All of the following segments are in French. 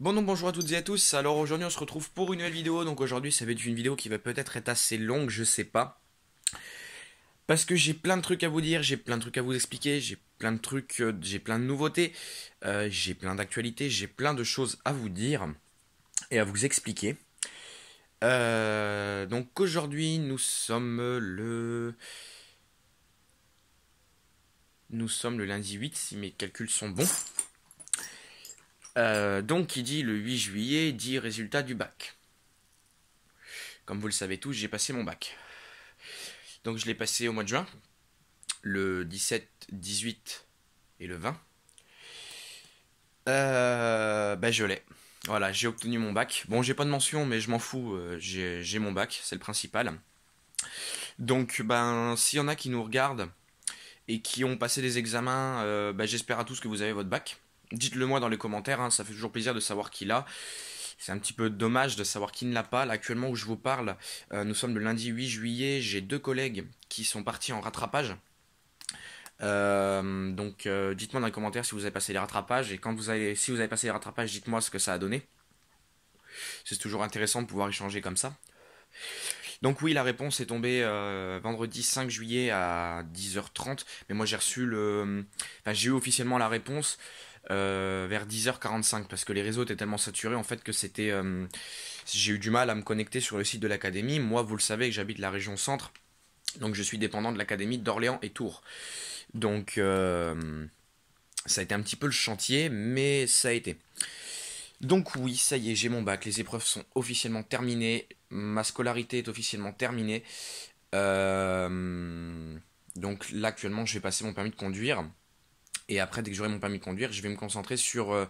Bon donc bonjour à toutes et à tous, alors aujourd'hui on se retrouve pour une nouvelle vidéo, donc aujourd'hui ça va être une vidéo qui va peut-être être assez longue, je sais pas. Parce que j'ai plein de trucs à vous dire, j'ai plein de trucs à vous expliquer, j'ai plein de trucs, euh, j'ai plein de nouveautés, euh, j'ai plein d'actualités, j'ai plein de choses à vous dire et à vous expliquer. Euh, donc aujourd'hui nous sommes le... Nous sommes le lundi 8 si mes calculs sont bons. Euh, donc, il dit le 8 juillet, dit résultat du bac. Comme vous le savez tous, j'ai passé mon bac. Donc, je l'ai passé au mois de juin, le 17, 18 et le 20. Euh, ben, je l'ai. Voilà, j'ai obtenu mon bac. Bon, j'ai pas de mention, mais je m'en fous. Euh, j'ai mon bac, c'est le principal. Donc, ben, s'il y en a qui nous regardent et qui ont passé des examens, ben, j'espère à tous que vous avez votre bac. Dites-le moi dans les commentaires, hein, ça fait toujours plaisir de savoir qui l'a. C'est un petit peu dommage de savoir qui ne l'a pas. L'actuellement où je vous parle, euh, nous sommes le lundi 8 juillet, j'ai deux collègues qui sont partis en rattrapage. Euh, donc euh, dites-moi dans les commentaires si vous avez passé les rattrapages et quand vous avez, si vous avez passé les rattrapages, dites-moi ce que ça a donné. C'est toujours intéressant de pouvoir échanger comme ça. Donc oui, la réponse est tombée vendredi 5 juillet à 10h30, mais moi j'ai reçu le... Enfin j'ai eu officiellement la réponse euh, vers 10h45 parce que les réseaux étaient tellement saturés en fait que c'était euh, j'ai eu du mal à me connecter sur le site de l'académie. Moi, vous le savez que j'habite la région centre. Donc je suis dépendant de l'académie d'Orléans et Tours. Donc euh, ça a été un petit peu le chantier, mais ça a été. Donc oui, ça y est, j'ai mon bac, les épreuves sont officiellement terminées, ma scolarité est officiellement terminée. donc là actuellement je vais passer mon permis de conduire. Et après, dès que j'aurai mon permis de conduire, je vais me concentrer sur euh,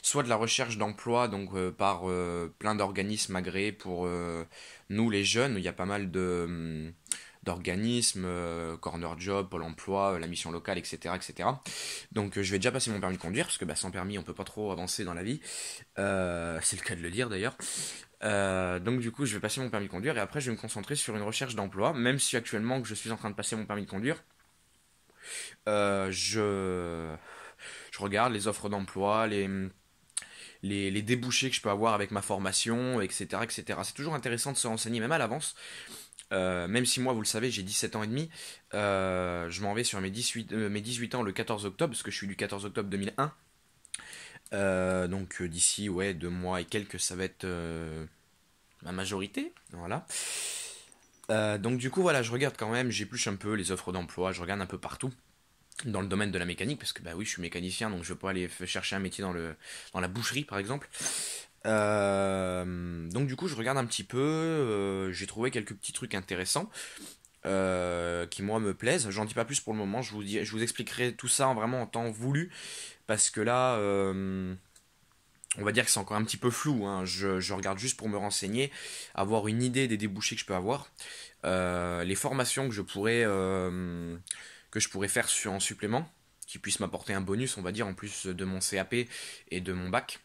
soit de la recherche d'emploi, donc euh, par euh, plein d'organismes agréés pour nous les jeunes. Il y a pas mal de hum, d'organismes, Corner Job, Pôle Emploi, la mission locale, etc. etc. Donc je vais déjà passer mon permis de conduire, parce que bah, sans permis, on peut pas trop avancer dans la vie. C'est le cas de le dire d'ailleurs. donc du coup, je vais passer mon permis de conduire et après, je vais me concentrer sur une recherche d'emploi, même si actuellement que je suis en train de passer mon permis de conduire, euh, je, regarde les offres d'emploi, les, les, débouchés que je peux avoir avec ma formation, etc. etc. C'est toujours intéressant de se renseigner même à l'avance. Euh, même si moi, vous le savez, j'ai 17 ans et demi, euh, je m'en vais sur mes 18, ans le 14 octobre, parce que je suis du 14 octobre 2001. donc d'ici, ouais, deux mois et quelques, ça va être ma majorité. Voilà. Euh, donc du coup, voilà, je regarde quand même, j'épluche un peu les offres d'emploi, je regarde un peu partout dans le domaine de la mécanique, parce que bah oui, je suis mécanicien, donc je peux aller chercher un métier dans, le, dans la boucherie, par exemple. Euh, donc du coup, je regarde un petit peu, euh, j'ai trouvé quelques petits trucs intéressants. qui moi me plaisent. J'en dis pas plus pour le moment, je vous, je vous expliquerai tout ça en, vraiment en temps voulu, parce que là, on va dire que c'est encore un petit peu flou. Hein. Je, regarde juste pour me renseigner, avoir une idée des débouchés que je peux avoir, euh, les formations que je pourrais euh, que je pourrais faire sur, en supplément, qui puissent m'apporter un bonus, on va dire, en plus de mon CAP et de mon bac.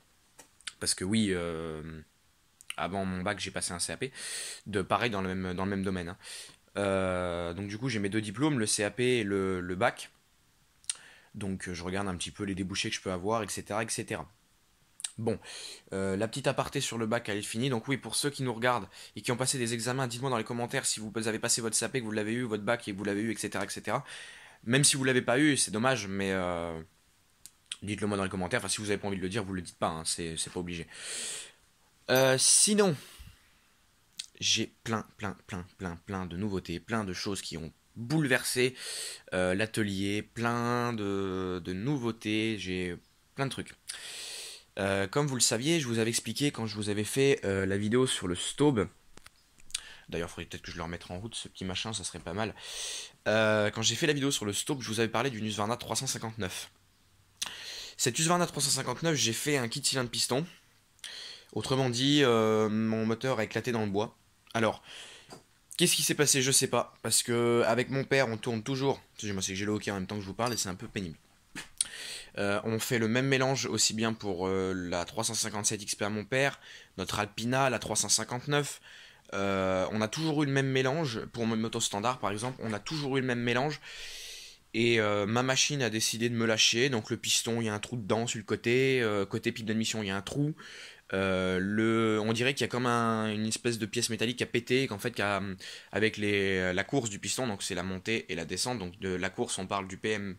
Parce que oui, euh, avant mon bac, j'ai passé un CAP, de pareil dans le même, dans le même domaine. Hein. donc du coup, j'ai mes deux diplômes, le CAP et le, le bac. Donc je regarde un petit peu les débouchés que je peux avoir, etc., etc. Bon, euh, la petite aparté sur le bac, elle est finie. Donc oui, pour ceux qui nous regardent et qui ont passé des examens, dites-moi dans les commentaires si vous avez passé votre SAP, que vous l'avez eu, votre bac et vous l'avez eu, etc., etc. Même si vous l'avez pas eu, c'est dommage, mais euh, dites-le moi dans les commentaires. Enfin, si vous n'avez pas envie de le dire, vous le dites pas, hein. c'est pas obligé. Euh, sinon, j'ai plein, plein, plein, plein, plein de nouveautés, plein de choses qui ont bouleversé l'atelier, plein de nouveautés, j'ai plein de trucs. Euh, comme vous le saviez, je vous avais expliqué quand je vous avais fait euh, la vidéo sur le Staub. D'ailleurs, il faudrait peut-être que je le remette en route, ce petit machin, ça serait pas mal. Euh, quand j'ai fait la vidéo sur le Staub, je vous avais parlé d'une Husqvarna 359. Cette Husqvarna 359, j'ai fait un kit cylindre piston. Autrement dit, mon moteur a éclaté dans le bois. Alors, Qu'est-ce qui s'est passé Je sais pas. Parce que avec mon père, on tourne toujours. Excusez-moi, c'est que j'ai le hockey en même temps que je vous parle et c'est un peu pénible. Euh, on fait le même mélange aussi bien pour euh, la 357 XP à mon père, notre Alpina, la 359. Euh, on a toujours eu le même mélange. Pour mon moto standard, par exemple, on a toujours eu le même mélange. Et ma machine a décidé de me lâcher. Donc le piston, il y a un trou dedans sur le côté. côté pipe d'admission, il y a un trou. on dirait qu'il y a comme une espèce de pièce métallique qui a pété, qu'en fait, avec la course du piston, donc c'est la montée et la descente, donc de la course, on parle du PM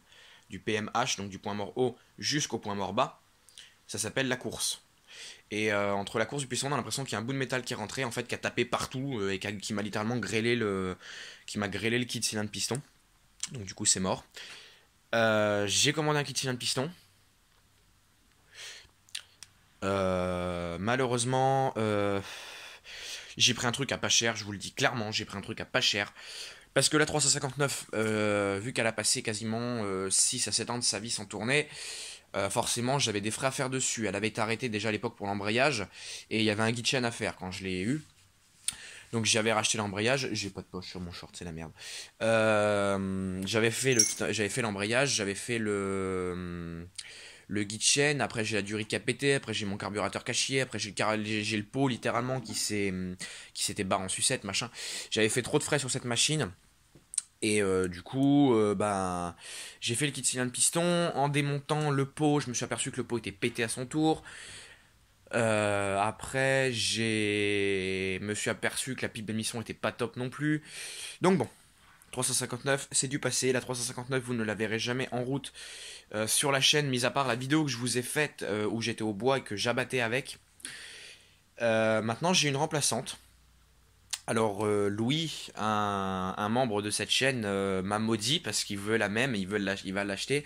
du PMH, donc du point mort haut jusqu'au point mort bas, ça s'appelle la course. Et euh, entre la course du puissant on a l'impression qu'il y a un bout de métal qui est rentré, en fait, qui a tapé partout euh, et qui, m'a littéralement grêlé le, qui m'a grêlé le kit cylindre piston. Donc du coup, c'est mort. Euh, j'ai commandé un kit cylindre piston. malheureusement, j'ai pris un truc à pas cher. Je vous le dis clairement, j'ai pris un truc à pas cher. Parce que la 359, euh, vu qu'elle a passé quasiment 6 euh, à 7 ans de sa vie sans tourner, euh, forcément j'avais des frais à faire dessus. Elle avait été arrêtée déjà à l'époque pour l'embrayage, et il y avait un guichet à faire quand je l'ai eu. Donc j'avais racheté l'embrayage, j'ai pas de poche sur mon short, c'est la merde. j'avais fait le, j'avais fait l'embrayage, j'avais fait le, le guide après j'ai la qui a après j'ai mon carburateur caché, après j'ai le, pot littéralement qui s'était qui barré en sucette, machin. J'avais fait trop de frais sur cette machine. Et euh, du coup, ben, j'ai fait le kit cylindre piston. En démontant le pot, je me suis aperçu que le pot était pété à son tour. Euh, après, j'ai me suis aperçu que la pipe d'émission était pas top non plus. Donc bon, 359, c'est du passé. La 359, vous ne la verrez jamais en route sur la chaîne, mis à part la vidéo que je vous ai faite où j'étais au bois et que j'abattais avec. maintenant, j'ai une remplaçante alors euh, Louis, un, membre de cette chaîne, euh, m'a maudit parce qu'il veut la même, il, il va l'acheter.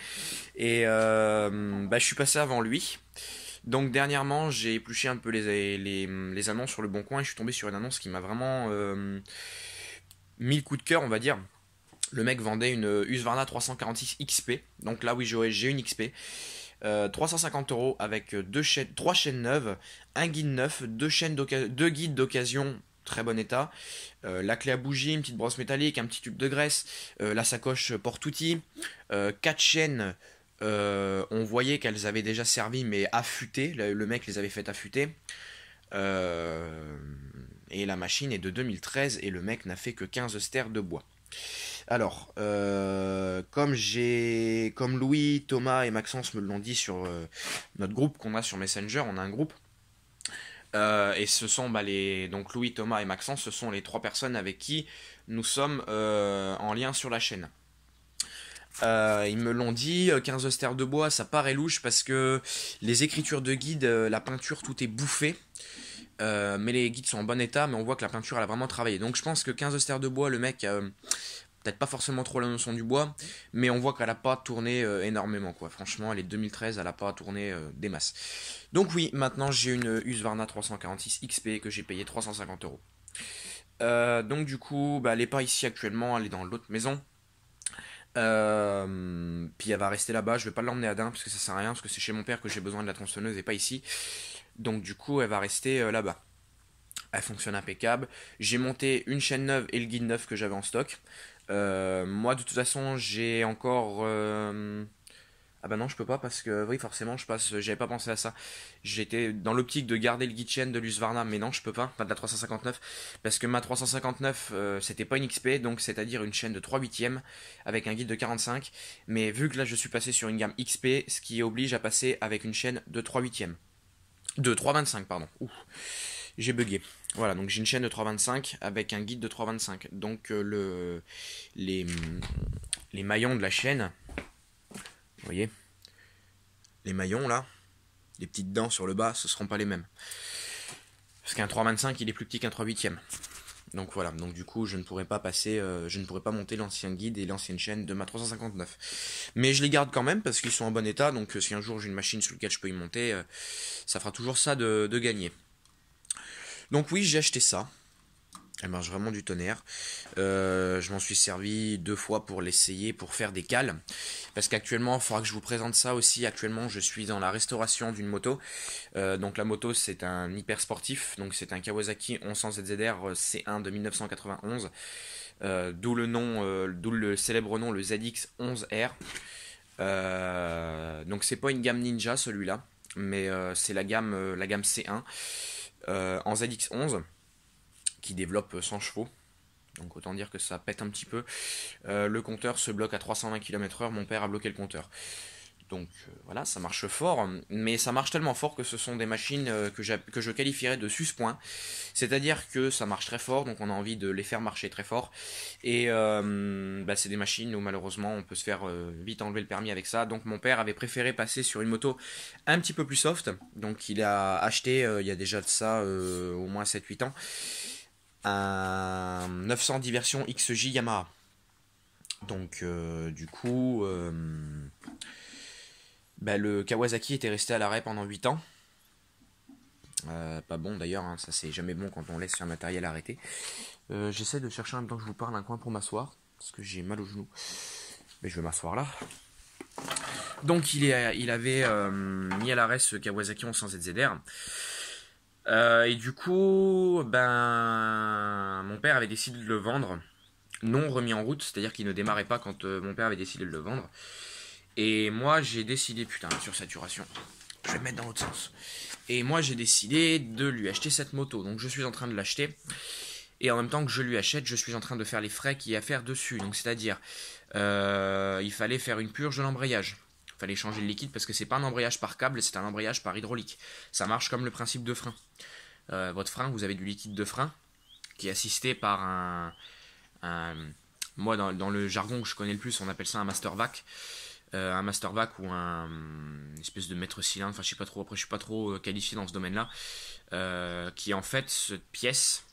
Et euh, bah, je suis passé avant lui. Donc dernièrement, j'ai épluché un peu les, les, annonces sur le Bon Coin et je suis tombé sur une annonce qui m'a vraiment mis le coup de cœur, on va dire. Le mec vendait une Husqvarna 346 XP. Donc là, oui, j'ai une XP. 350 euros avec deux chaînes, trois chaînes neuves, un guide neuf, deux, chaînes deux guides d'occasion très bon état. Euh, la clé à bougie, une petite brosse métallique, un petit tube de graisse, euh, la sacoche porte-outils, euh, quatre chaînes. on voyait qu'elles avaient déjà servi mais affûtées, le, mec les avait faites affûter. et la machine est de 2013 et le mec n'a fait que 15 stères de bois. Alors, comme j'ai, comme Louis, Thomas et Maxence me l'ont dit sur notre groupe qu'on a sur Messenger, on a un groupe. Euh, et ce sont bah, donc Louis, Thomas et Maxence, ce sont les trois personnes avec qui nous sommes euh, en lien sur la chaîne. Euh, ils me l'ont dit, 15 austères de bois, ça paraît louche parce que les écritures de guide, la peinture, tout est bouffé. mais les guides sont en bon état, mais on voit que la peinture, elle a vraiment travaillé. Donc je pense que 15 austères de bois, le mec peut-être pas forcément trop la notion du bois, mais on voit qu'elle n'a pas tourné euh, énormément. quoi. Franchement, elle est 2013, elle n'a pas tourné euh, des masses. Donc oui, maintenant j'ai une Husqvarna 346 XP que j'ai payé 350 euros. Euh, donc du coup, bah, elle n'est pas ici actuellement, elle est dans l'autre maison. puis elle va rester là-bas, je vais pas l'emmener à Dain parce que ça sert à rien, parce que c'est chez mon père que j'ai besoin de la tronçonneuse et pas ici. Donc du coup, elle va rester là-bas elle fonctionne impeccable. J'ai monté une chaîne neuve et le guide neuf que j'avais en stock. Euh, moi, de toute façon, j'ai encore. Euh, ah bah non, je peux pas parce que oui, forcément, je passe. J'avais pas pensé à ça. J'étais dans l'optique de garder le guide chaîne de l'usvarna mais non, je peux pas. Pas de la 359 parce que ma 359, euh, c'était pas une XP, donc c'est-à-dire une chaîne de 3 huitièmes avec un guide de 45. Mais vu que là, je suis passé sur une gamme XP, ce qui oblige à passer avec une chaîne de 3 huitièmes, de 3,25 pardon. Ouh, j'ai bugué. Voilà, donc j'ai une chaîne de 3,25 avec un guide de 3,25. Donc euh, le, les, les maillons de la chaîne, vous voyez, les maillons là, les petites dents sur le bas, ce ne seront pas les mêmes. Parce qu'un 3,25 il est plus petit qu'un 3 8 donc voilà, donc du coup je ne pourrais pas passer, euh, je ne pourrais pas monter l'ancien guide et l'ancienne chaîne de ma 359. Mais je les garde quand même parce qu'ils sont en bon état, donc euh, si un jour j'ai une machine sur laquelle je peux y monter, ça fera toujours ça de, de gagner. Donc oui, j'ai acheté ça. Elle marche vraiment du tonnerre. Euh, je m'en suis servi deux fois pour l'essayer, pour faire des cales. Parce qu'actuellement, il faudra que je vous présente ça aussi. Actuellement, je suis dans la restauration d'une moto. Euh, donc la moto, c'est un hyper sportif. Donc c'est un Kawasaki 1100 zr C1 de 1991. Euh, d'où le nom, d'où le célèbre nom, le ZX11R. donc c'est pas une gamme ninja celui-là, mais c'est la gamme, la gamme C1. Euh, en ZX11 qui développe 100 chevaux. Donc autant dire que ça pète un petit peu. Euh, le compteur se bloque à 320 km/h, mon père a bloqué le compteur. Donc euh, voilà, ça marche fort, mais ça marche tellement fort que ce sont des machines euh, que, que je qualifierais de suspoint. C'est-à-dire que ça marche très fort, donc on a envie de les faire marcher très fort. Et euh, bah, c'est des machines où malheureusement on peut se faire vite enlever le permis avec ça. Donc mon père avait préféré passer sur une moto un petit peu plus soft. Donc il a acheté, il y a déjà de ça au moins 7-8 ans, un 900 Diversion XJ Yamaha. Donc du coup... Bah, le Kawasaki était resté à l'arrêt pendant 8 ans. Euh, pas bon d'ailleurs, hein, ça c'est jamais bon quand on laisse un matériel arrêté. Euh, j'essaie de chercher en même temps que je vous parle un coin pour m'asseoir, parce que j'ai mal au genou. Mais je vais m'asseoir là. Donc il, il avait euh, mis à l'arrêt ce Kawasaki 1100 ZZR. et du coup, ben, mon père avait décidé de le vendre, non remis en route, c'est-à-dire qu'il ne démarrait pas quand mon père avait décidé de le vendre. Et moi, j'ai décidé, putain, sur saturation je vais me mettre dans l'autre sens. Et moi, j'ai décidé de lui acheter cette moto. Donc, je suis en train de l'acheter. Et en même temps que je lui achète, je suis en train de faire les frais qu'il y a à faire dessus. Donc, c'est-à-dire, euh, il fallait faire une purge de l'embrayage. Il fallait changer le liquide parce que c'est pas un embrayage par câble, c'est un embrayage par hydraulique. Ça marche comme le principe de frein. Euh, votre frein, vous avez du liquide de frein qui est assisté par un. moi, dans, dans, le jargon que je connais le plus, on appelle ça un master vac. Euh, un un vac ou un une espèce de maître cylindre, enfin je sais pas trop, après je suis pas trop euh, qualifié dans ce domaine-là, euh, qui en fait cette pièce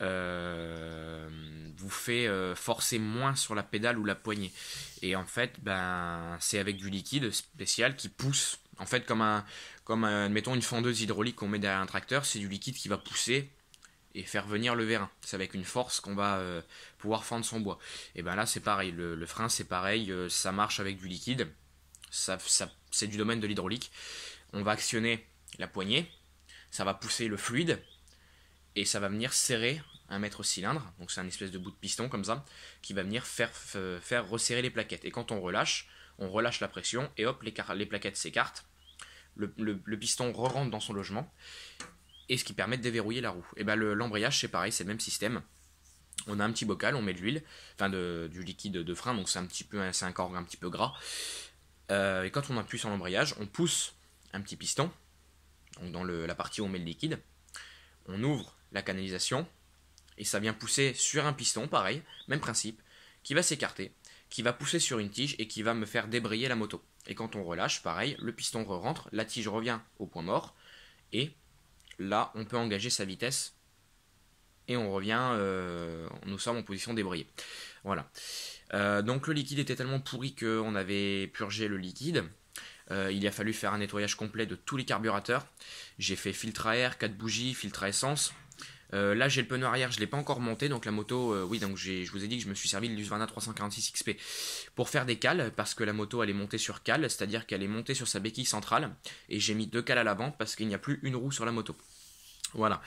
vous fait forcer moins sur la pédale ou la poignée. Et en fait, ben c'est avec du liquide spécial qui pousse. En fait, comme un, comme une fendeuse hydraulique qu'on met derrière un tracteur, c'est du liquide qui va pousser et faire venir le vérin. C'est avec une force qu'on va euh, pouvoir fendre son bois. Et ben là c'est pareil, le, frein c'est pareil, euh, ça marche avec du liquide, ça, c'est du domaine de l'hydraulique. On va actionner la poignée, ça va pousser le fluide et ça va venir serrer un mètre cylindre, donc c'est un espèce de bout de piston comme ça, qui va venir faire, euh, faire resserrer les plaquettes. Et quand on relâche, on relâche la pression et hop, les, les plaquettes s'écartent. Le, piston rentre dans son logement et ce qui permet de déverrouiller la roue. Et bien l'embrayage, c'est pareil, c'est le même système. On a un petit bocal, on met de l'huile, enfin de, du liquide de frein, donc c'est un petit peu, un corps un petit peu gras. Euh, et quand on appuie sur l'embrayage, on pousse un petit piston, donc dans la partie où on met le liquide, on ouvre la canalisation, et ça vient pousser sur un piston, pareil, même principe, qui va s'écarter, qui va pousser sur une tige et qui va me faire débrayer la moto. Et quand on relâche, pareil, le piston rentre, la tige revient au point mort, et là, on peut engager sa vitesse et on revient, euh, nous sommes en position débrayée. Voilà. Euh, donc le liquide était tellement pourri qu'on avait purgé le liquide. Euh, il a fallu faire un nettoyage complet de tous les carburateurs. J'ai fait filtre à air, 4 bougies, filtre à essence. Euh, là, j'ai le pneu arrière, je ne l'ai pas encore monté. Donc la moto, euh, oui, donc je vous ai dit que je me suis servi de l'Usvana 346 XP pour faire des cales, parce que la moto, elle est montée sur cale, c'est-à-dire qu'elle est montée sur sa béquille centrale. Et j'ai mis deux cales à l'avant parce qu'il n'y a plus une roue sur la moto. Voilà.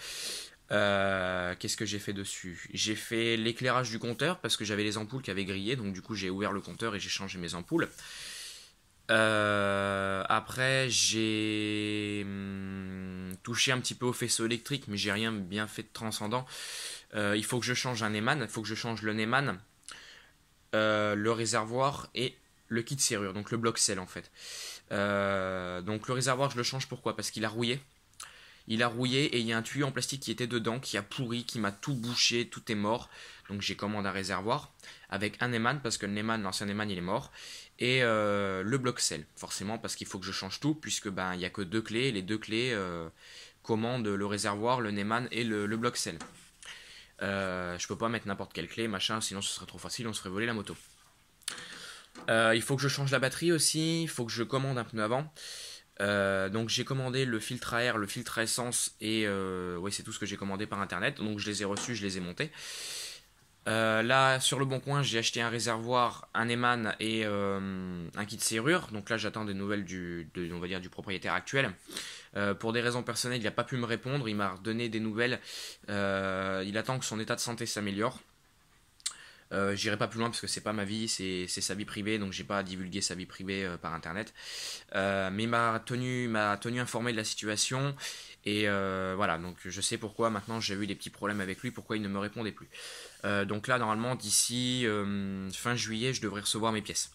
Euh, qu'est-ce que j'ai fait dessus J'ai fait l'éclairage du compteur parce que j'avais les ampoules qui avaient grillé, donc du coup j'ai ouvert le compteur et j'ai changé mes ampoules. Euh, après, j'ai hmm, touché un petit peu au faisceau électrique, mais j'ai rien bien fait de transcendant. Euh, il faut que je change un Neyman, il faut que je change le Neyman, euh, le réservoir et le kit serrure, donc le bloc sel en fait. donc le réservoir, je le change pourquoi Parce qu'il a rouillé. Il a rouillé et il y a un tuyau en plastique qui était dedans, qui a pourri, qui m'a tout bouché, tout est mort. Donc j'ai commande un réservoir avec un Neyman parce que le Neyman, l'ancien Neyman, il est mort. Et euh, le bloc sel, forcément, parce qu'il faut que je change tout, puisque ben il n'y a que deux clés. Et les deux clés euh, commandent le réservoir, le Neyman et le, bloc sel. Euh, je peux pas mettre n'importe quelle clé, machin, sinon ce serait trop facile, on se ferait voler la moto. il faut que je change la batterie aussi, il faut que je commande un pneu avant. Euh, donc j'ai commandé le filtre à air, le filtre à essence et euh, ouais, c'est tout ce que j'ai commandé par internet. Donc je les ai reçus, je les ai montés. Euh, là sur le bon coin j'ai acheté un réservoir, un Eman et un kit serrure. Donc là j'attends des nouvelles du, on va dire, du propriétaire actuel. pour des raisons personnelles il n'a pas pu me répondre, il m'a donné des nouvelles. il attend que son état de santé s'améliore. Euh, j'irai pas plus loin parce que c'est pas ma vie, c'est sa vie privée, donc j'ai pas à divulguer sa vie privée euh, par internet. Euh, mais m'a tenu, m'a tenu informé de la situation et voilà, donc je sais pourquoi maintenant j'ai eu des petits problèmes avec lui, pourquoi il ne me répondait plus. donc là, normalement, d'ici fin juillet, je devrais recevoir mes pièces.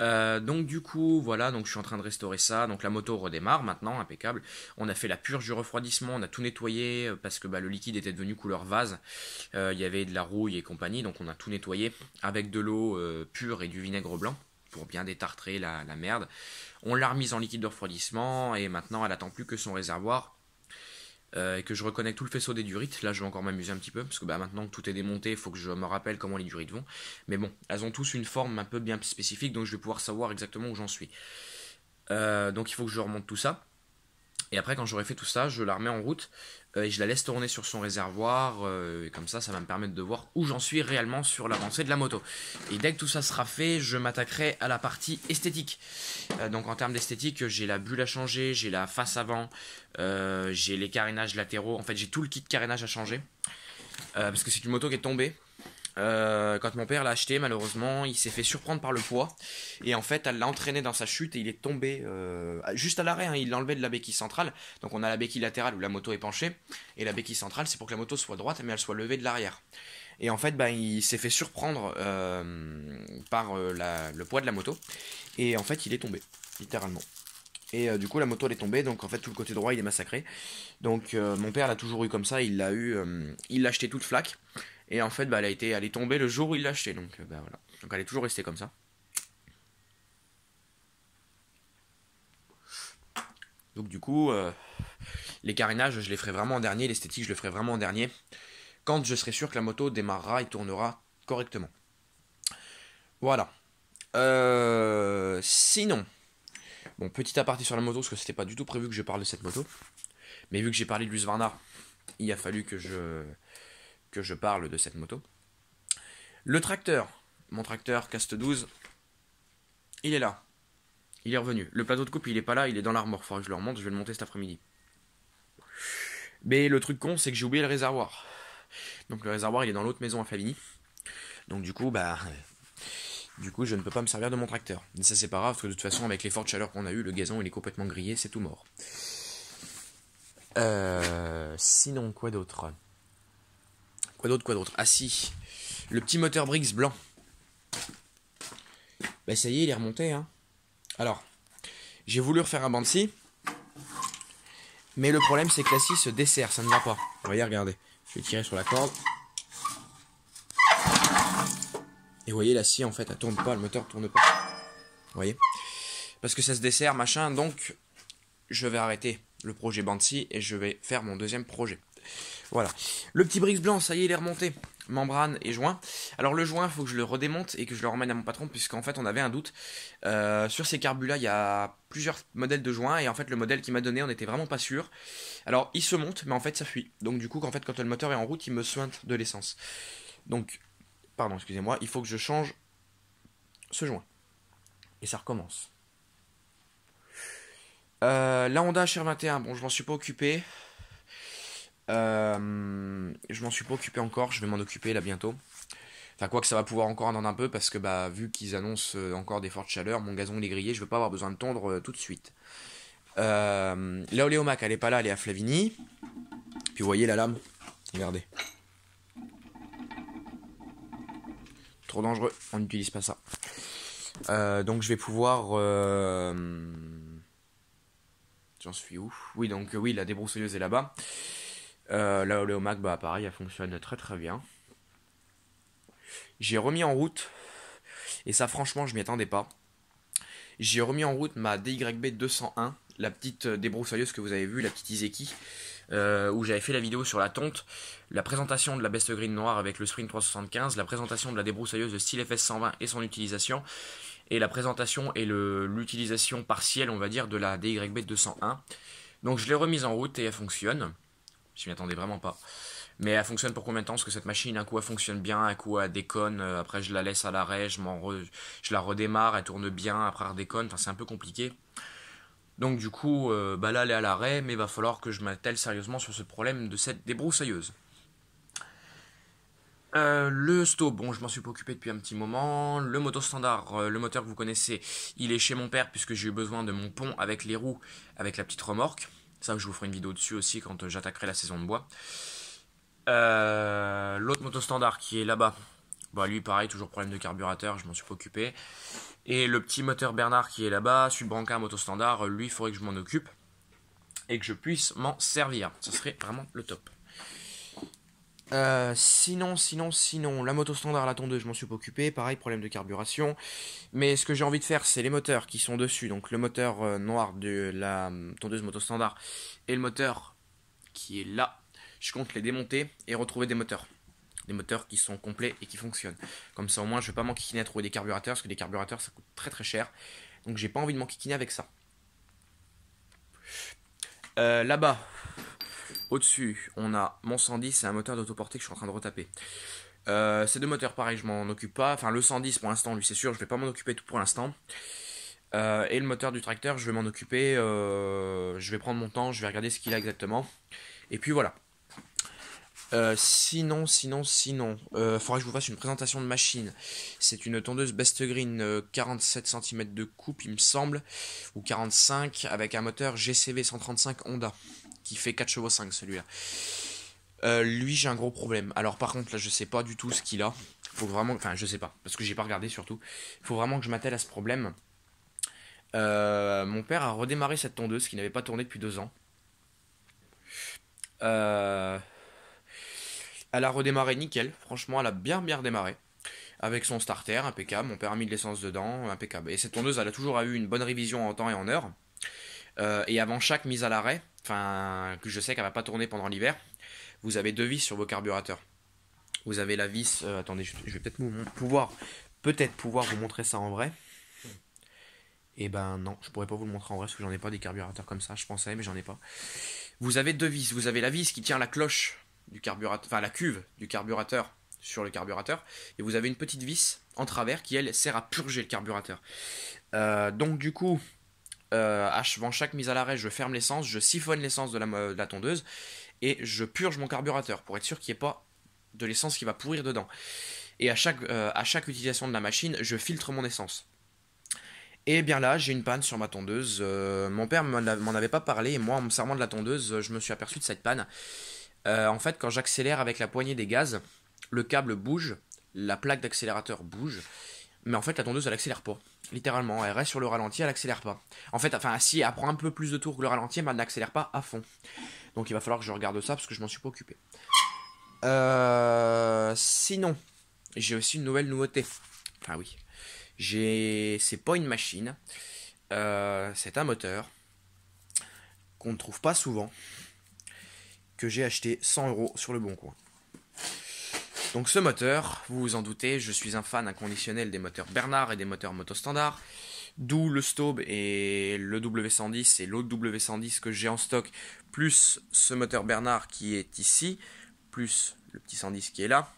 Euh, donc du coup, voilà, donc je suis en train de restaurer ça. Donc la moto redémarre maintenant, impeccable. On a fait la purge du refroidissement, on a tout nettoyé euh, parce que bah, le liquide était devenu couleur vase. Euh, il y avait de la rouille et compagnie, donc on a tout nettoyé avec de l'eau pure et du vinaigre blanc pour bien détartrer la, la merde. On l'a remise en liquide de refroidissement et maintenant elle attend plus que son réservoir euh, et que je reconnecte tout le faisceau des durites, là je vais encore m'amuser un petit peu, parce que bah, maintenant que tout est démonté, il faut que je me rappelle comment les durites vont. Mais bon, elles ont tous une forme un peu bien spécifique, donc je vais pouvoir savoir exactement où j'en suis. Euh, donc il faut que je remonte tout ça. Et après, quand j'aurai fait tout ça, je la remets en route euh, et je la laisse tourner sur son réservoir. Euh, et comme ça, ça va me permettre de voir où j'en suis réellement sur l'avancée de la moto. Et dès que tout ça sera fait, je m'attaquerai à la partie esthétique. Euh, donc en termes d'esthétique, j'ai la bulle à changer, j'ai la face avant, j'ai les carénages latéraux. En fait, j'ai tout le kit carénage à changer. parce que c'est une moto qui est tombée, euh, quand mon père l'a acheté, malheureusement, il s'est fait surprendre par le poids. Et en fait, elle l'a entraîné dans sa chute et il est tombé euh, juste à l'arrêt. Hein. il l'a enlevé de la béquille centrale. Donc on a la béquille latérale où la moto est penchée. Et la béquille centrale, c'est pour que la moto soit droite, mais elle soit levée de l'arrière. Et en fait, ben, il s'est fait surprendre euh, par le poids de la moto. Et en fait, il est tombé, littéralement. Et du coup, la moto elle est tombée, donc en fait tout le côté droit il est massacré. Donc mon père l'a toujours eu comme ça, il l'a eu, il l'a acheté toute flaque. Et en fait, bah, elle, a été, est tombée le jour où il l'a acheté. Donc, euh, bah, voilà. donc elle est toujours restée comme ça. Donc du coup, euh, les carénages, je les ferai vraiment en dernier, l'esthétique, je le ferai vraiment en dernier, quand je serai sûr que la moto démarrera et tournera correctement. Voilà. Euh, sinon, bon, petit aparté sur la moto, parce que c'était pas du tout prévu que je parle de cette moto, mais vu que j'ai parlé de Luz Varnard, il a fallu que je que je parle de cette moto. Le tracteur, mon tracteur Cast 12, il est là. Il est revenu. Le plateau de coupe, il est pas là, il est dans l'armoire. faudrait que je le remonte, je vais le monter cet après-midi. Mais le truc con, c'est que j'ai oublié le réservoir. Donc le réservoir, il est dans l'autre maison à Fabini. Donc du coup, bah. Du coup, je ne peux pas me servir de mon tracteur. Mais ça, c'est pas grave, parce que de toute façon, avec les fortes chaleurs qu'on a eues, le gazon, il est complètement grillé, c'est tout mort. Euh, sinon, quoi d'autre Quoi d'autre, quoi d'autre Ah si, le petit moteur Briggs blanc. Bah ça y est, il est remonté. Hein. Alors, j'ai voulu refaire un scie, Mais le problème, c'est que la scie se dessert, ça ne va pas. Voyez, regardez. Je vais tirer sur la corde. Et vous voyez, la scie, en fait, elle tourne pas, le moteur tourne pas. Vous voyez Parce que ça se dessert, machin, donc je vais arrêter le projet Banshee et je vais faire mon deuxième projet. Voilà. Le petit Brix blanc, ça y est, il est remonté. Membrane et joint. Alors le joint, il faut que je le redémonte et que je le remène à mon patron, puisqu'en fait, on avait un doute. Euh, sur ces carbus-là, il y a plusieurs modèles de joints, et en fait, le modèle qu'il m'a donné, on n'était vraiment pas sûr. Alors, il se monte, mais en fait, ça fuit. Donc du coup, en fait, quand le moteur est en route, il me sointe de l'essence. Donc, pardon, excusez-moi, il faut que je change ce joint. Et ça recommence. Euh, la Honda HR21, bon, je m'en suis pas occupé. Euh, je m'en suis pas occupé encore, je vais m'en occuper là bientôt. Enfin, quoi que ça va pouvoir encore attendre un peu, parce que bah, vu qu'ils annoncent euh, encore des fortes chaleurs, mon gazon il est grillé, je veux pas avoir besoin de tondre euh, tout de suite. Euh, Oléomac, elle est pas là, elle est à Flavigny. Puis vous voyez la lame, regardez. Trop dangereux, on n'utilise pas ça. donc je vais pouvoir... J'en suis où Oui, donc oui, la débroussailleuse est là-bas. Euh, la Oléomac, bah pareil, elle fonctionne très très bien. J'ai remis en route, et ça franchement je m'y attendais pas. J'ai remis en route ma DYB 201, la petite euh, débroussailleuse que vous avez vue, la petite Izeki, euh, où j'avais fait la vidéo sur la tonte, la présentation de la Best Green noire avec le Spring 375, la présentation de la débroussailleuse de style FS 120 et son utilisation, et la présentation et l'utilisation partielle, on va dire, de la DYB 201. Donc je l'ai remise en route et elle fonctionne. Je m'y attendais vraiment pas. Mais elle fonctionne pour combien de temps Parce que cette machine, un coup elle fonctionne bien, un coup elle déconne, euh, après je la laisse à l'arrêt, je, je la redémarre, elle tourne bien, après elle redéconne, enfin c'est un peu compliqué. Donc du coup, euh, bah là elle est à l'arrêt, mais il va falloir que je m'attelle sérieusement sur ce problème de cette débroussailleuse. Euh, le stop, bon je m'en suis pas occupé depuis un petit moment. Le moteur standard, le moteur que vous connaissez, il est chez mon père puisque j'ai eu besoin de mon pont avec les roues, avec la petite remorque. Ça, je vous ferai une vidéo dessus aussi quand euh, j'attaquerai la saison de bois. Euh, l'autre moto standard qui est là-bas. Bah lui pareil, toujours problème de carburateur, je m'en suis pas occupé. Et le petit moteur Bernard qui est là-bas, Subranca moto standard, lui il faudrait que je m'en occupe et que je puisse m'en servir. Ce serait vraiment le top. Euh, sinon, sinon, sinon, la moto standard, la tondeuse, je m'en suis pas occupé. Pareil, problème de carburation. Mais ce que j'ai envie de faire, c'est les moteurs qui sont dessus. Donc le moteur euh, noir de la hum, tondeuse moto standard et le moteur qui est là. Je compte les démonter et retrouver des moteurs. Des moteurs qui sont complets et qui fonctionnent. Comme ça, au moins, je vais pas m'enquiquiner à trouver des carburateurs parce que des carburateurs ça coûte très très cher. Donc j'ai pas envie de m'enquiquiner avec ça. Euh, là-bas, au-dessus, on a mon 110, c'est un moteur d'autoportée que je suis en train de retaper. Euh, ces deux moteurs, pareil, je m'en occupe pas. Enfin, le 110 pour l'instant, lui, c'est sûr, je vais pas m'en occuper tout pour l'instant. Euh, et le moteur du tracteur, je vais m'en occuper. Euh, je vais prendre mon temps, je vais regarder ce qu'il a exactement. Et puis voilà. sinon, sinon, sinon, il faudra que je vous fasse une présentation de machine. C'est une tondeuse Best Green 47 cm de coupe, il me semble, ou 45, avec un moteur GCV 135 Honda qui fait 4 chevaux 5 celui-là. Euh, lui, j'ai un gros problème. Alors, par contre, là, je sais pas du tout ce qu'il a. Faut vraiment. Enfin, je sais pas, parce que j'ai pas regardé surtout. Faut vraiment que je m'attelle à ce problème. Euh, mon père a redémarré cette tondeuse qui n'avait pas tourné depuis deux ans. Euh, elle a redémarré nickel. Franchement, elle a bien bien redémarré. Avec son starter, impeccable. Mon père a mis de l'essence dedans, impeccable. Et cette tondeuse, elle a toujours eu une bonne révision en temps et en heure. et avant chaque mise à l'arrêt, enfin, que je sais qu'elle va pas tourner pendant l'hiver, vous avez deux vis sur vos carburateurs. Vous avez la vis, euh, attendez, je, vais peut-être pouvoir, peut-être pouvoir vous montrer ça en vrai. Et eh ben non, je pourrais pas vous le montrer en vrai parce que j'en ai pas des carburateurs comme ça. Je pensais, mais j'en ai pas. Vous avez deux vis. Vous avez la vis qui tient la cloche du carburateur, enfin la cuve du carburateur sur le carburateur, et vous avez une petite vis en travers qui elle sert à purger le carburateur. Euh, donc du coup, euh, chaque mise à l'arrêt, je ferme l'essence, je siphonne l'essence de, la, euh, tondeuse et je purge mon carburateur pour être sûr qu'il n'y ait pas de l'essence qui va pourrir dedans. Et euh, à chaque, utilisation de la machine, je filtre mon essence. Et bien là, j'ai une panne sur ma tondeuse. Euh, mon père m'en avait pas parlé et moi, en me servant de la tondeuse, je me suis aperçu de cette panne. en fait, quand j'accélère avec la poignée des gaz, le câble bouge, la plaque d'accélérateur bouge mais en fait la tondeuse elle accélère pas. Littéralement, elle reste sur le ralenti, elle accélère pas. En fait, enfin si elle prend un peu plus de tours que le ralenti, mais elle n'accélère pas à fond. Donc il va falloir que je regarde ça parce que je m'en suis pas occupé. Euh, sinon, j'ai aussi une nouvelle nouveauté. Ah oui, j'ai c'est pas une machine, euh, c'est un moteur qu'on ne trouve pas souvent que j'ai acheté 100 euros sur le bon coin. Donc ce moteur, vous vous en doutez, je suis un fan inconditionnel des moteurs Bernard et des moteurs moto standard, d'où le Staub et le W110 et l'autre W110 que j'ai en stock, plus ce moteur Bernard qui est ici, plus le petit 110 qui est là.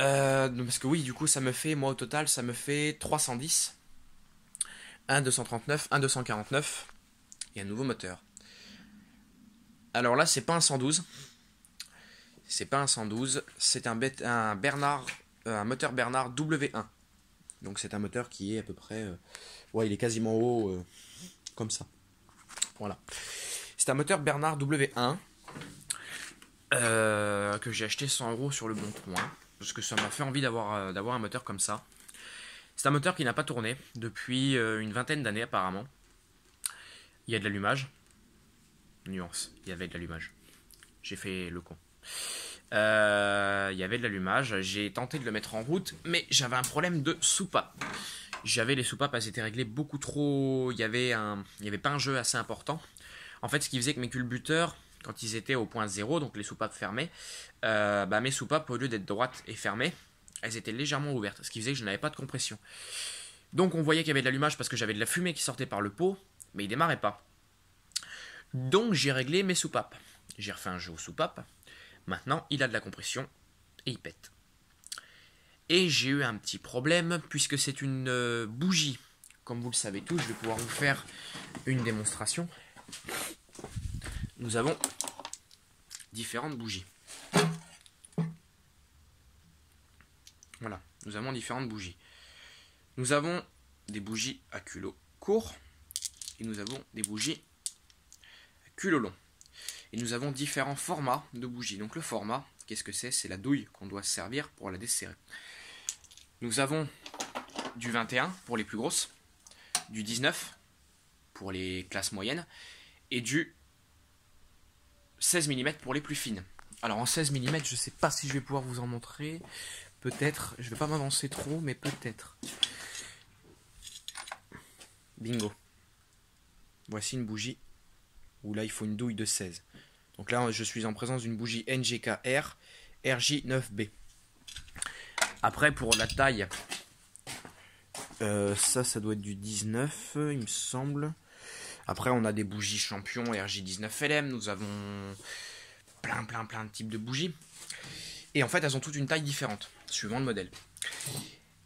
Euh, parce que oui, du coup, ça me fait, moi au total, ça me fait 310, un 239, un 249 et un nouveau moteur. Alors là, c'est pas un 112. C'est pas un 112, c'est un, un, Bernard, euh, un moteur Bernard W1. Donc c'est un moteur qui est à peu près. Euh, ouais, il est quasiment haut euh, comme ça. Voilà. C'est un moteur Bernard W1 que j'ai acheté 100 euros sur le bon coin. Parce que ça m'a fait envie d'avoir un moteur comme ça. C'est un moteur qui n'a pas tourné depuis une vingtaine d'années apparemment. Il y a de l'allumage. Nuance, il y avait de l'allumage. J'ai fait le con. Euh, il y avait de l'allumage. J'ai tenté de le mettre en route, mais j'avais un problème de soupape. J'avais les soupapes, elles étaient réglées beaucoup trop. Il y avait un, il avait pas un jeu assez important. En fait, ce qui faisait que mes culbuteurs, quand ils étaient au point zéro, donc les soupapes fermées, euh, bah, mes soupapes au lieu d'être droites et fermées, elles étaient légèrement ouvertes, ce qui faisait que je n'avais pas de compression. Donc on voyait qu'il y avait de l'allumage parce que j'avais de la fumée qui sortait par le pot, mais il démarrait pas. Donc j'ai réglé mes soupapes. J'ai refait un jeu aux soupapes. Maintenant, il a de la compression et il pète. Et j'ai eu un petit problème puisque c'est une euh, bougie. Comme vous le savez tous, je vais pouvoir vous faire une démonstration. Nous avons différentes bougies. Voilà, nous avons différentes bougies. Nous avons des bougies à culot court et nous avons des bougies à culot long. Et nous avons différents formats de bougies. Donc le format, qu'est-ce que c'est C'est la douille qu'on doit servir pour la desserrer. Nous avons du 21 pour les plus grosses, du 19 pour les classes moyennes et du 16 mm pour les plus fines. Alors en 16 mm, je ne sais pas si je vais pouvoir vous en montrer. Peut-être, je ne vais pas m'avancer trop, mais peut-être. Bingo. Voici une bougie où là il faut une douille de 16. Donc là, je suis en présence d'une bougie NGKR RJ9B. Après, pour la taille, euh, ça, ça doit être du 19, il me semble. Après, on a des bougies champions RJ19LM. Nous avons plein, plein, plein de types de bougies. Et en fait, elles ont toutes une taille différente, suivant le modèle.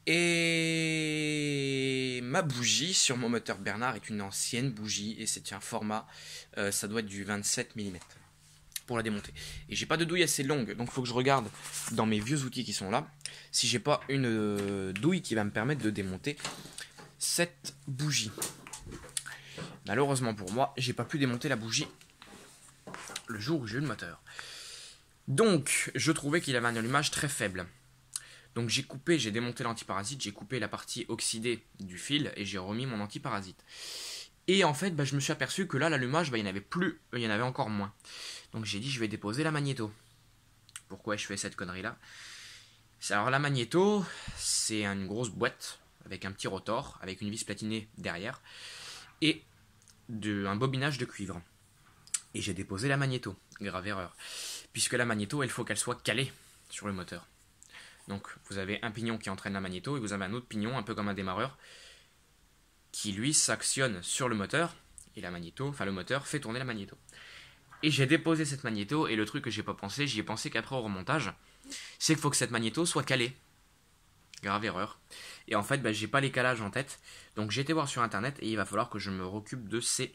Et ma bougie sur mon moteur Bernard est une ancienne bougie et c'est un format, euh, ça doit être du 27 mm pour la démonter. Et j'ai pas de douille assez longue, donc faut que je regarde dans mes vieux outils qui sont là, si j'ai pas une euh, douille qui va me permettre de démonter cette bougie. Malheureusement pour moi, j'ai pas pu démonter la bougie le jour où j'ai eu le moteur. Donc, je trouvais qu'il avait un allumage très faible. Donc j'ai coupé, j'ai démonté l'antiparasite, j'ai coupé la partie oxydée du fil et j'ai remis mon antiparasite. Et en fait, bah, je me suis aperçu que là, l'allumage, bah, il n'y en avait plus, il y en avait encore moins. Donc j'ai dit, je vais déposer la magnéto. Pourquoi je fais cette connerie-là Alors la magnéto, c'est une grosse boîte avec un petit rotor, avec une vis platinée derrière, et un bobinage de cuivre. Et j'ai déposé la magnéto, grave erreur, puisque la magnéto, il faut qu'elle soit calée sur le moteur. Donc vous avez un pignon qui entraîne la magnéto, et vous avez un autre pignon, un peu comme un démarreur, qui lui s'actionne sur le moteur et la magnéto, enfin le moteur fait tourner la magnéto. Et j'ai déposé cette magnéto et le truc que j'ai pas pensé, j'y ai pensé qu'après au remontage, c'est qu'il faut que cette magnéto soit calée. Grave erreur. Et en fait, bah, j'ai pas les calages en tête, donc j'ai été voir sur internet et il va falloir que je me réoccupe de ces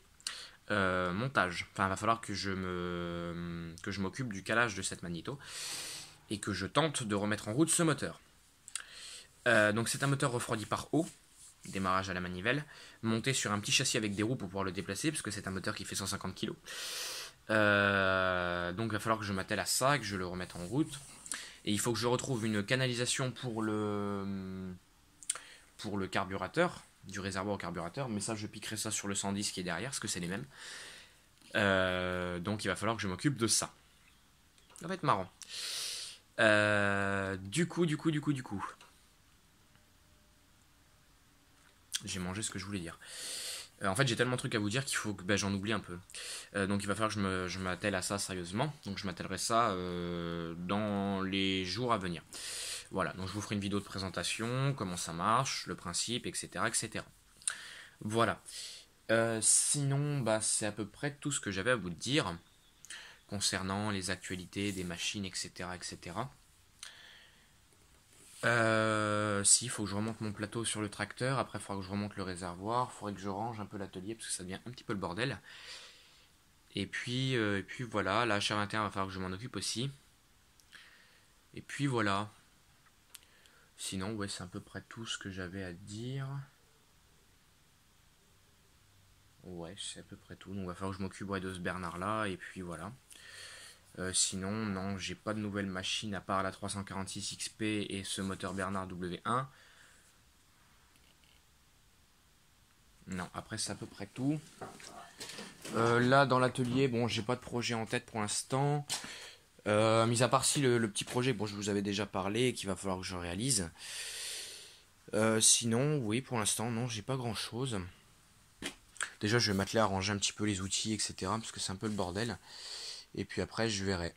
euh, montages. Enfin, il va falloir que je me que je m'occupe du calage de cette magnéto et que je tente de remettre en route ce moteur. Euh, donc c'est un moteur refroidi par eau, démarrage à la manivelle, monté sur un petit châssis avec des roues pour pouvoir le déplacer, parce que c'est un moteur qui fait 150 kg. Euh, donc il va falloir que je m'attelle à ça, que je le remette en route. Et il faut que je retrouve une canalisation pour le, pour le carburateur, du réservoir au carburateur, mais ça je piquerai ça sur le 110 qui est derrière, parce que c'est les mêmes. Euh, donc il va falloir que je m'occupe de ça. Ça va être marrant. Euh, du coup, du coup, du coup, du coup. j'ai mangé ce que je voulais dire. Euh, en fait, j'ai tellement de trucs à vous dire qu'il faut que ben, j'en oublie un peu. Euh, donc, il va falloir que je m'attelle à ça sérieusement. Donc, je m'attellerai ça euh, dans les jours à venir. Voilà, donc je vous ferai une vidéo de présentation, comment ça marche, le principe, etc. etc. Voilà. sinon, bah, c'est à peu près tout ce que j'avais à vous dire concernant les actualités des machines, etc. etc. Euh, si, il faut que je remonte mon plateau sur le tracteur. Après, il faudra que je remonte le réservoir. Il faudrait que je range un peu l'atelier parce que ça devient un petit peu le bordel. Et puis, euh, et puis voilà, la HR21 va falloir que je m'en occupe aussi. Et puis voilà. Sinon, ouais, c'est à peu près tout ce que j'avais à dire. Ouais, c'est à peu près tout. Donc, il va falloir que je m'occupe de ce Bernard là. Et puis voilà. Euh, sinon, non, j'ai pas de nouvelle machines à part la 346 XP et ce moteur Bernard W1. Non, après c'est à peu près tout. Euh, là, dans l'atelier, bon, j'ai pas de projet en tête pour l'instant. Euh, mis à part si le, petit projet, bon, je vous avais déjà parlé, qu'il va falloir que je réalise. sinon, oui, pour l'instant, non, j'ai pas grand chose. Déjà, je vais m'atteler à ranger un petit peu les outils, etc., parce que c'est un peu le bordel. Et puis après, je verrai.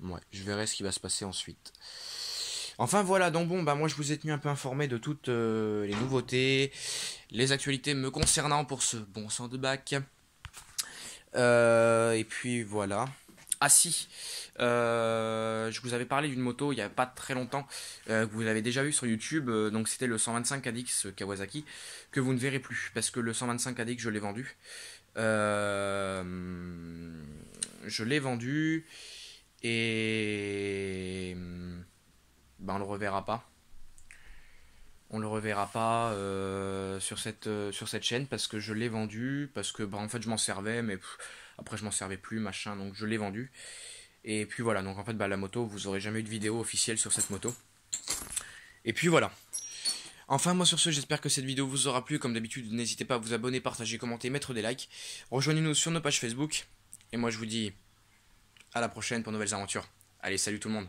Ouais, je verrai ce qui va se passer ensuite. Enfin voilà, donc bon, bah moi je vous ai tenu un peu informé de toutes euh, les nouveautés, les actualités me concernant pour ce bon sang de bac. Euh, et puis voilà. Ah si, euh, je vous avais parlé d'une moto il n'y a pas très longtemps, que vous avez déjà vu sur YouTube, donc c'était le 125 ADX Kawasaki, que vous ne verrez plus, parce que le 125 ADX je l'ai vendu, euh, je l'ai vendu et ben, on le reverra pas. On le reverra pas euh, sur, cette, euh, sur cette chaîne parce que je l'ai vendu, parce que ben, en fait je m'en servais, mais après je m'en servais plus, machin, donc je l'ai vendu. Et puis voilà, donc en fait ben, la moto, vous aurez jamais eu de vidéo officielle sur cette moto. Et puis voilà. Enfin, moi sur ce, j'espère que cette vidéo vous aura plu. Comme d'habitude, n'hésitez pas à vous abonner, partager, commenter, mettre des likes. Rejoignez-nous sur nos pages Facebook. Et moi, je vous dis à la prochaine pour nouvelles aventures. Allez, salut tout le monde.